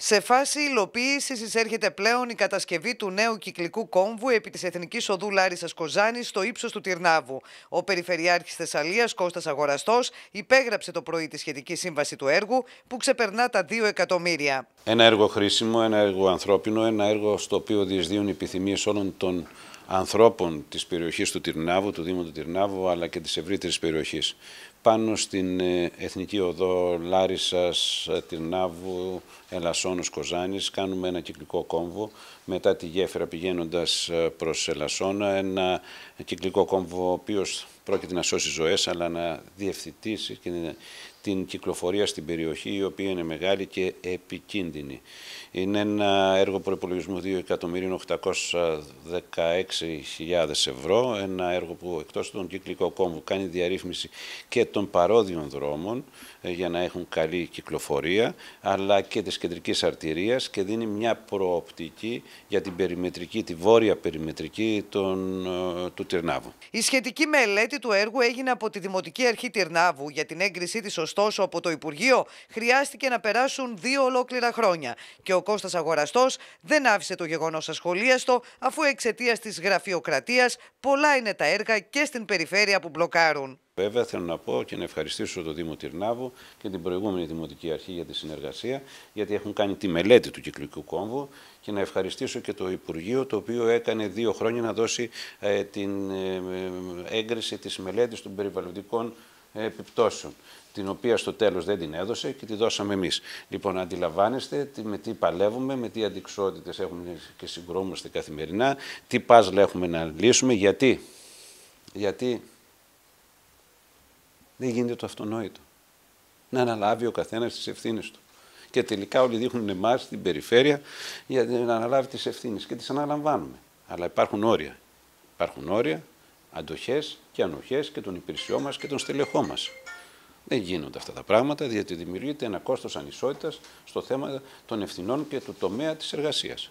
Σε φάση υλοποίησης εισέρχεται πλέον η κατασκευή του νέου κυκλικού κόμβου επί της Εθνικής Οδού Λάρισας Κοζάνης στο ύψος του Τυρνάβου. Ο Περιφερειάρχης Θεσσαλίας Κώστας Αγοραστός υπέγραψε το πρωί τη σχετική σύμβαση του έργου που ξεπερνά τα 2 εκατομμύρια. Ένα έργο χρήσιμο, ένα έργο ανθρώπινο, ένα έργο στο οποίο διεσδύουν οι επιθυμίες όλων των ανθρώπων της περιοχής του Τυρνάβου, του Δήμου του Τυρνάβου, αλλά και της ευρύτερης περιοχής, πάνω στην ε, Εθνική Οδό οδό ε, Τυρνάβου, ελασσονος Κοζάνης. Κάνουμε ένα κυκλικό κόμβο μετά τη γέφυρα πηγαίνοντας ε, προς Ελασσόνα, ένα κυκλικό κόμβο ο οποίος πρόκειται να σώσει ζωές, αλλά να διευθυντήσει και την κυκλοφορία στην περιοχή, η οποία είναι μεγάλη και επικίνδυνη. Είναι ένα έργο προπολογισμού 2.816.000 ευρώ, ένα έργο που εκτός των κυκλικό κόμβου κάνει διαρρύθμιση και των παρόδιων δρόμων ε, για να έχουν καλή κυκλοφορία, αλλά και της κεντρικής αρτηρίας και δίνει μια προοπτική για την περιμετρική, τη βόρεια περιμετρική ε, του Τυρνάβου. Η σχετική μελέτη του έργου έγινε από τη Δημοτική Αρχή Τυρνάβου για την έγκρισή της Ωστόσο, από το Υπουργείο χρειάστηκε να περάσουν δύο ολόκληρα χρόνια και ο Κώστας Αγοραστός δεν άφησε το γεγονός ασχολίαστο αφού εξαιτίας της γραφειοκρατίας πολλά είναι τα έργα και στην περιφέρεια που μπλοκάρουν. Βέβαια, θέλω να πω και να ευχαριστήσω τον Δήμο Τυρνάβου και την προηγούμενη Δημοτική Αρχή για τη συνεργασία, γιατί έχουν κάνει τη μελέτη του κυκλικού κόμβου και να ευχαριστήσω και το Υπουργείο, το οποίο έκανε δύο χρόνια να δώσει ε, την ε, ε, έγκριση της μελέτης των περιβαλλοντικών ε, επιπτώσεων, την οποία στο τέλος δεν την έδωσε και τη δώσαμε εμείς. Λοιπόν, αντιλαμβάνεστε με τι παλεύουμε, με τι αντικσότητες έχουμε και συγκρόμαστε καθημερινά, τι παζλ έχουμε να λύσουμε, γιατί, γιατί δεν γίνεται το αυτονόητο. Να αναλάβει ο καθένας τις ευθύνες του. Και τελικά όλοι δείχνουν εμάς την περιφέρεια για να αναλάβει τις ευθύνες και τις αναλαμβάνουμε. Αλλά υπάρχουν όρια. Υπάρχουν όρια Αντοχές και ανοχές και των υπηρεσιών μας και των στελεχών μας. Δεν γίνονται αυτά τα πράγματα, διότι δημιουργείται ένα κόστος ανισότητας στο θέμα των ευθυνών και του τομέα της εργασίας.